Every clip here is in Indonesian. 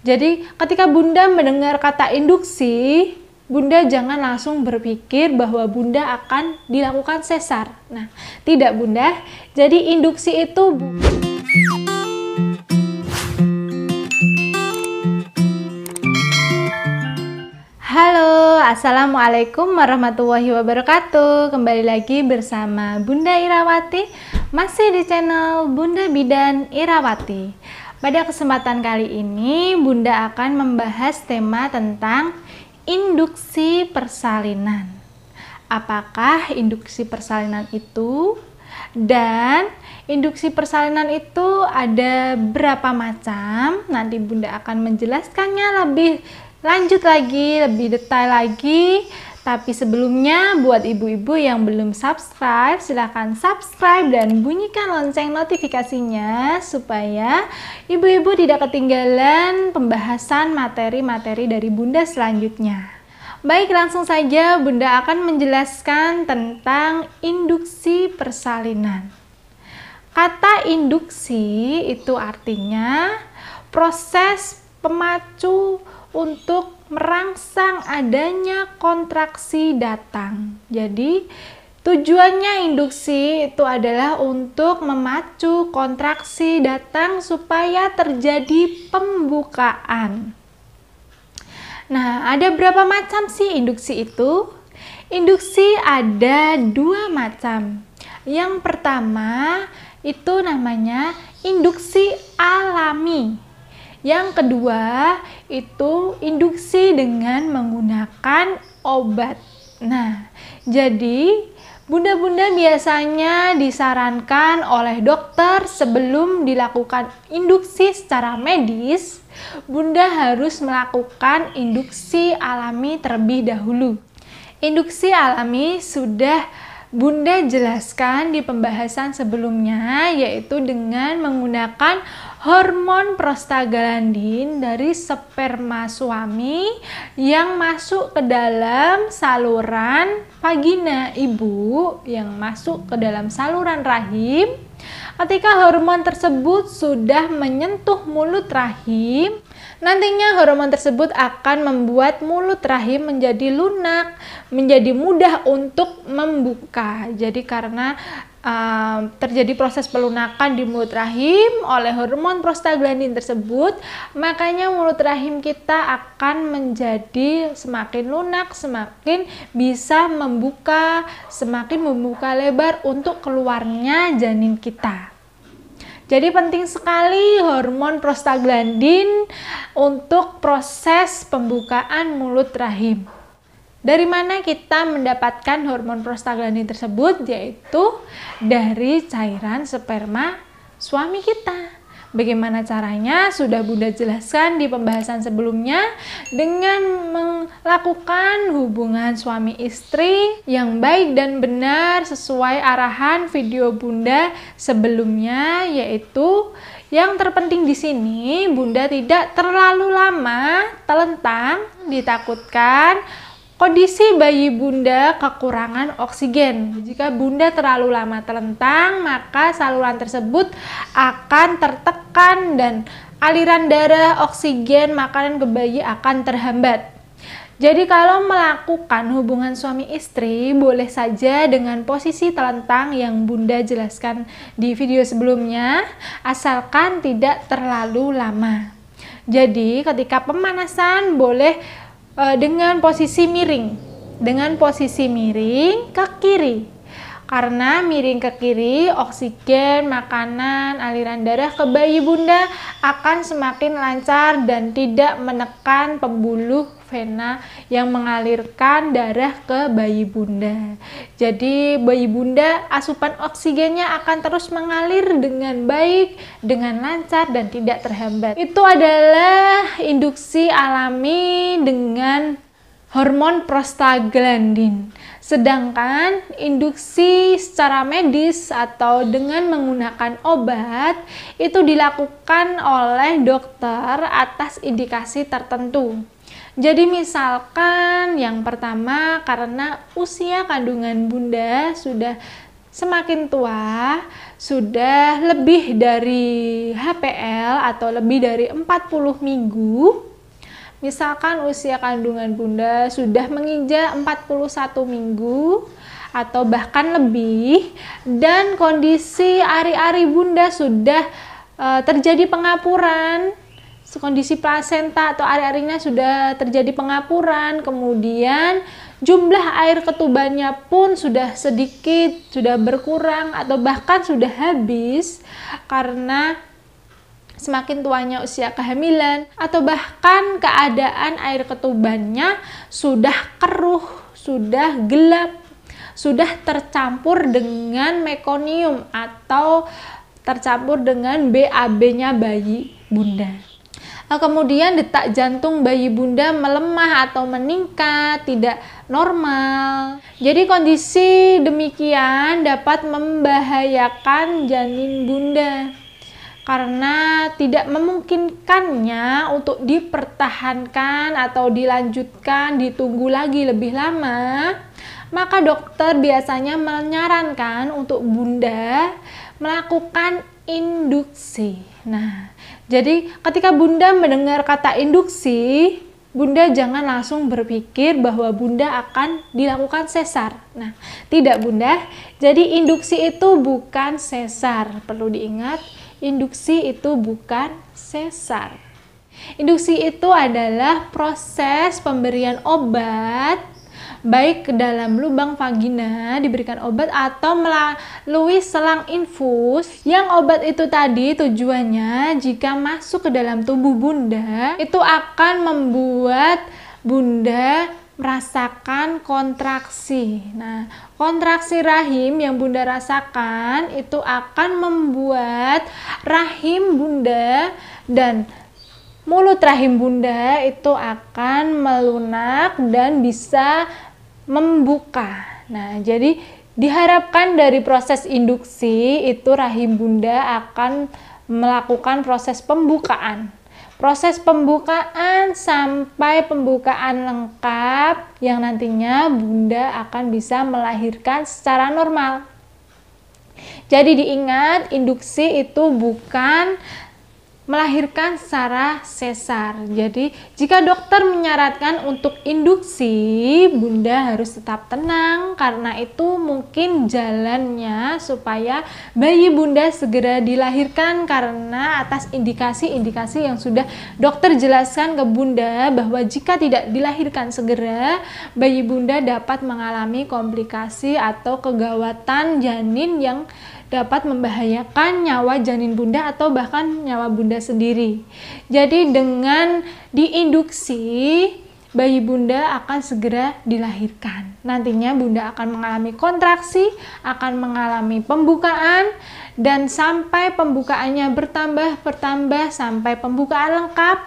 Jadi ketika Bunda mendengar kata induksi, Bunda jangan langsung berpikir bahwa Bunda akan dilakukan sesar. Nah, tidak Bunda. Jadi induksi itu Halo, Assalamualaikum warahmatullahi wabarakatuh Kembali lagi bersama Bunda Irawati Masih di channel Bunda Bidan Irawati pada kesempatan kali ini, Bunda akan membahas tema tentang induksi persalinan. Apakah induksi persalinan itu? Dan induksi persalinan itu ada berapa macam? Nanti Bunda akan menjelaskannya lebih lanjut lagi, lebih detail lagi tapi sebelumnya, buat ibu-ibu yang belum subscribe, silahkan subscribe dan bunyikan lonceng notifikasinya supaya ibu-ibu tidak ketinggalan pembahasan materi-materi dari Bunda selanjutnya. Baik, langsung saja Bunda akan menjelaskan tentang induksi persalinan. Kata induksi itu artinya proses pemacu untuk merangsang adanya kontraksi datang. Jadi, Tujuannya induksi itu adalah untuk memacu kontraksi datang supaya terjadi pembukaan. Nah, ada berapa macam sih induksi itu? Induksi ada dua macam. Yang pertama itu namanya induksi alami. Yang kedua itu induksi dengan menggunakan obat. Nah, jadi bunda-bunda biasanya disarankan oleh dokter sebelum dilakukan induksi secara medis, bunda harus melakukan induksi alami terlebih dahulu. Induksi alami sudah Bunda jelaskan di pembahasan sebelumnya, yaitu dengan menggunakan hormon prostaglandin dari sperma suami yang masuk ke dalam saluran vagina ibu yang masuk ke dalam saluran rahim Ketika hormon tersebut sudah menyentuh mulut rahim, Nantinya hormon tersebut akan membuat mulut rahim menjadi lunak, menjadi mudah untuk membuka. Jadi karena uh, terjadi proses pelunakan di mulut rahim oleh hormon prostaglandin tersebut, makanya mulut rahim kita akan menjadi semakin lunak, semakin bisa membuka, semakin membuka lebar untuk keluarnya janin kita. Jadi penting sekali hormon prostaglandin untuk proses pembukaan mulut rahim. Dari mana kita mendapatkan hormon prostaglandin tersebut? Yaitu dari cairan sperma suami kita. Bagaimana caranya? Sudah Bunda jelaskan di pembahasan sebelumnya dengan melakukan hubungan suami istri yang baik dan benar sesuai arahan video Bunda sebelumnya yaitu yang terpenting di sini Bunda tidak terlalu lama telentang ditakutkan Kondisi bayi bunda kekurangan oksigen. Jika bunda terlalu lama terlentang, maka saluran tersebut akan tertekan dan aliran darah, oksigen, makanan ke bayi akan terhambat. Jadi kalau melakukan hubungan suami istri boleh saja dengan posisi telentang yang Bunda jelaskan di video sebelumnya asalkan tidak terlalu lama. Jadi ketika pemanasan boleh uh, dengan posisi miring, dengan posisi miring ke kiri. Karena miring ke kiri, oksigen, makanan, aliran darah ke bayi bunda akan semakin lancar dan tidak menekan pembuluh vena yang mengalirkan darah ke bayi bunda. Jadi bayi bunda asupan oksigennya akan terus mengalir dengan baik, dengan lancar dan tidak terhambat. Itu adalah induksi alami dengan hormon prostaglandin. Sedangkan induksi secara medis atau dengan menggunakan obat itu dilakukan oleh dokter atas indikasi tertentu. Jadi misalkan yang pertama karena usia kandungan bunda sudah semakin tua, sudah lebih dari HPL atau lebih dari 40 minggu. Misalkan usia kandungan bunda sudah menginjak 41 minggu, atau bahkan lebih dan kondisi ari-ari bunda sudah e, terjadi pengapuran kondisi placenta atau area-areanya sudah terjadi pengapuran, kemudian jumlah air ketubannya pun sudah sedikit, sudah berkurang atau bahkan sudah habis karena semakin tuanya usia kehamilan atau bahkan keadaan air ketubannya sudah keruh, sudah gelap, sudah tercampur dengan mekonium atau tercampur dengan BAB-nya bayi bunda. Nah, kemudian detak jantung bayi bunda melemah atau meningkat, tidak normal. Jadi kondisi demikian dapat membahayakan janin bunda karena tidak memungkinkannya untuk dipertahankan atau dilanjutkan, ditunggu lagi lebih lama, maka dokter biasanya menyarankan untuk bunda melakukan induksi. Nah, jadi ketika Bunda mendengar kata induksi, Bunda jangan langsung berpikir bahwa Bunda akan dilakukan sesar. Nah, tidak Bunda. Jadi induksi itu bukan sesar. Perlu diingat, induksi itu bukan sesar. Induksi itu adalah proses pemberian obat baik ke dalam lubang vagina diberikan obat atau melalui selang infus yang obat itu tadi tujuannya jika masuk ke dalam tubuh bunda itu akan membuat bunda merasakan kontraksi. Nah, kontraksi rahim yang Bunda rasakan itu akan membuat rahim Bunda dan mulut rahim Bunda itu akan melunak dan bisa membuka. Nah, jadi diharapkan dari proses induksi itu rahim bunda akan melakukan proses pembukaan. Proses pembukaan sampai pembukaan lengkap yang nantinya bunda akan bisa melahirkan secara normal. Jadi diingat induksi itu bukan melahirkan secara sesar. Jadi, jika dokter menyarankan untuk induksi, Bunda harus tetap tenang karena itu mungkin jalannya supaya bayi Bunda segera dilahirkan karena atas indikasi-indikasi yang sudah dokter jelaskan ke Bunda bahwa jika tidak dilahirkan segera, bayi Bunda dapat mengalami komplikasi atau kegawatan janin yang dapat membahayakan nyawa janin Bunda atau bahkan nyawa Bunda sendiri. Jadi dengan diinduksi bayi bunda akan segera dilahirkan. Nantinya bunda akan mengalami kontraksi, akan mengalami pembukaan, dan sampai pembukaannya bertambah, bertambah, sampai pembukaan lengkap.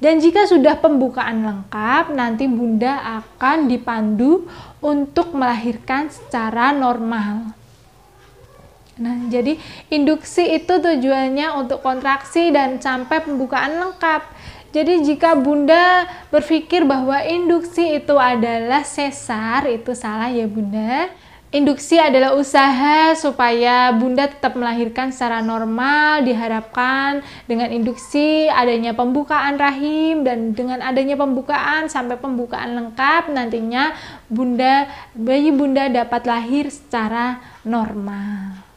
Dan jika sudah pembukaan lengkap, nanti bunda akan dipandu untuk melahirkan secara normal. Nah, jadi induksi itu tujuannya untuk kontraksi dan sampai pembukaan lengkap. Jadi jika Bunda berpikir bahwa induksi itu adalah sesar, itu salah ya Bunda. Induksi adalah usaha supaya Bunda tetap melahirkan secara normal, diharapkan dengan induksi adanya pembukaan rahim dan dengan adanya pembukaan sampai pembukaan lengkap nantinya Bunda bayi Bunda dapat lahir secara normal.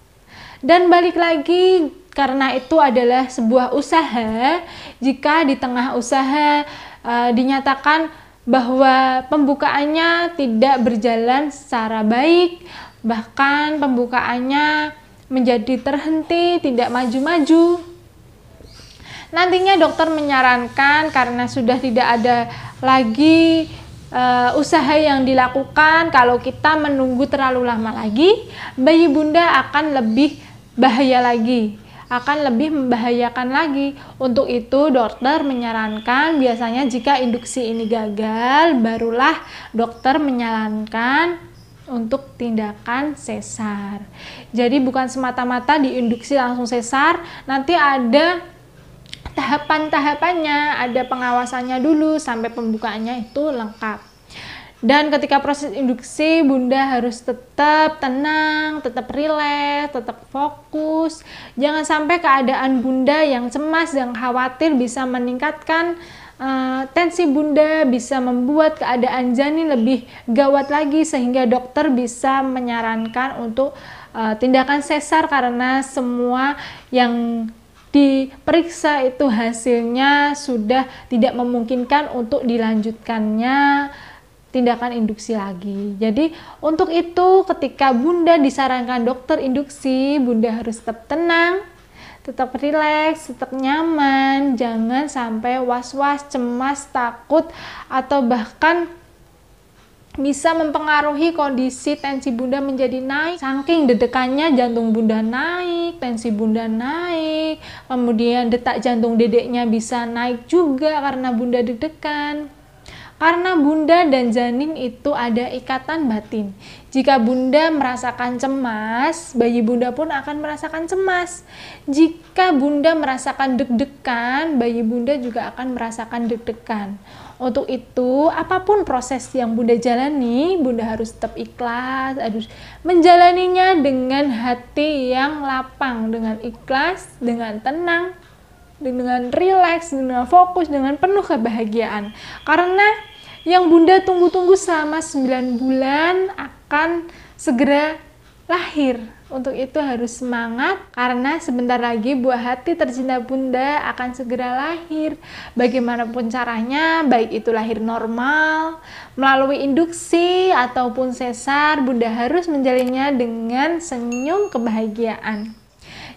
Dan balik lagi karena itu adalah sebuah usaha. Jika di tengah usaha uh, dinyatakan bahwa pembukaannya tidak berjalan secara baik, bahkan pembukaannya menjadi terhenti, tidak maju-maju. Nantinya dokter menyarankan karena sudah tidak ada lagi uh, usaha yang dilakukan kalau kita menunggu terlalu lama lagi bayi bunda akan lebih bahaya lagi akan lebih membahayakan lagi. Untuk itu, dokter menyarankan biasanya jika induksi ini gagal, barulah dokter menyarankan untuk tindakan sesar. Jadi bukan semata-mata diinduksi langsung sesar, nanti ada tahapan-tahapannya, ada pengawasannya dulu sampai pembukaannya itu lengkap. Dan ketika proses induksi, Bunda harus tetap tenang, tetap rileks, tetap fokus. Jangan sampai keadaan Bunda yang cemas dan khawatir bisa meningkatkan uh, tensi Bunda, bisa membuat keadaan janin lebih gawat lagi sehingga dokter bisa menyarankan untuk uh, tindakan sesar karena semua yang diperiksa itu hasilnya sudah tidak memungkinkan untuk dilanjutkannya tindakan induksi lagi. Jadi untuk itu ketika bunda disarankan dokter induksi, bunda harus tetap tenang, tetap rileks, tetap nyaman, jangan sampai was-was, cemas, takut atau bahkan bisa mempengaruhi kondisi tensi bunda menjadi naik. Saking dedekannya jantung bunda naik, tensi bunda naik, kemudian detak jantung dedeknya bisa naik juga karena bunda dedekan. Karena bunda dan janin itu ada ikatan batin. Jika bunda merasakan cemas, bayi bunda pun akan merasakan cemas. Jika bunda merasakan deg-degan, bayi bunda juga akan merasakan deg-degan. Untuk itu, apapun proses yang bunda jalani, bunda harus tetap ikhlas, harus menjalaninya dengan hati yang lapang, dengan ikhlas, dengan tenang, dengan rileks, dengan fokus, dengan penuh kebahagiaan. Karena yang Bunda tunggu-tunggu selama 9 bulan akan segera lahir. Untuk itu harus semangat karena sebentar lagi buah hati tercinta Bunda akan segera lahir. Bagaimanapun caranya, baik itu lahir normal, melalui induksi ataupun sesar, Bunda harus menjalinnya dengan senyum kebahagiaan.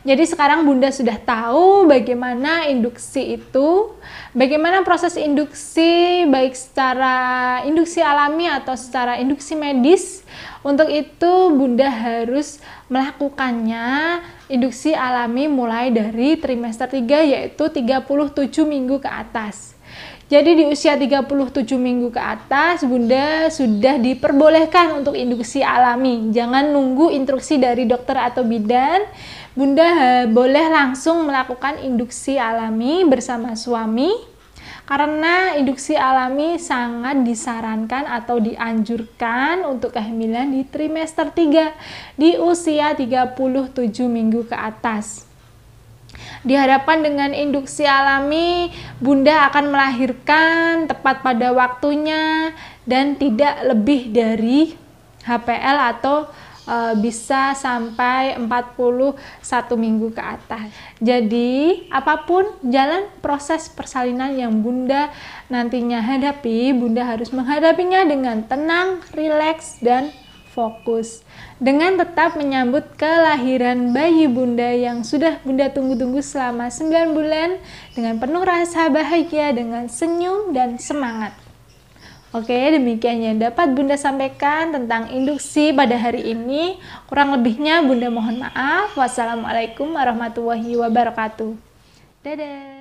Jadi sekarang Bunda sudah tahu bagaimana induksi itu, bagaimana proses induksi baik secara induksi alami atau secara induksi medis. Untuk itu Bunda harus melakukannya induksi alami mulai dari trimester 3 yaitu 37 minggu ke atas. Jadi di usia 37 minggu ke atas Bunda sudah diperbolehkan untuk induksi alami. Jangan nunggu instruksi dari dokter atau bidan. Bunda eh, boleh langsung melakukan induksi alami bersama suami karena induksi alami sangat disarankan atau dianjurkan untuk kehamilan di trimester 3 di usia 37 minggu ke atas. Diharapkan dengan induksi alami, bunda akan melahirkan tepat pada waktunya dan tidak lebih dari HPL atau uh, bisa sampai 41 minggu ke atas. Jadi, apapun jalan proses persalinan yang Bunda nantinya hadapi, Bunda harus menghadapinya dengan tenang, rileks, dan fokus dengan tetap menyambut kelahiran bayi bunda yang sudah bunda tunggu-tunggu selama 9 bulan dengan penuh rasa bahagia dengan senyum dan semangat. Oke, demikian yang dapat Bunda sampaikan tentang induksi pada hari ini. Kurang lebihnya Bunda mohon maaf. Wassalamualaikum warahmatullahi wabarakatuh. Dadah.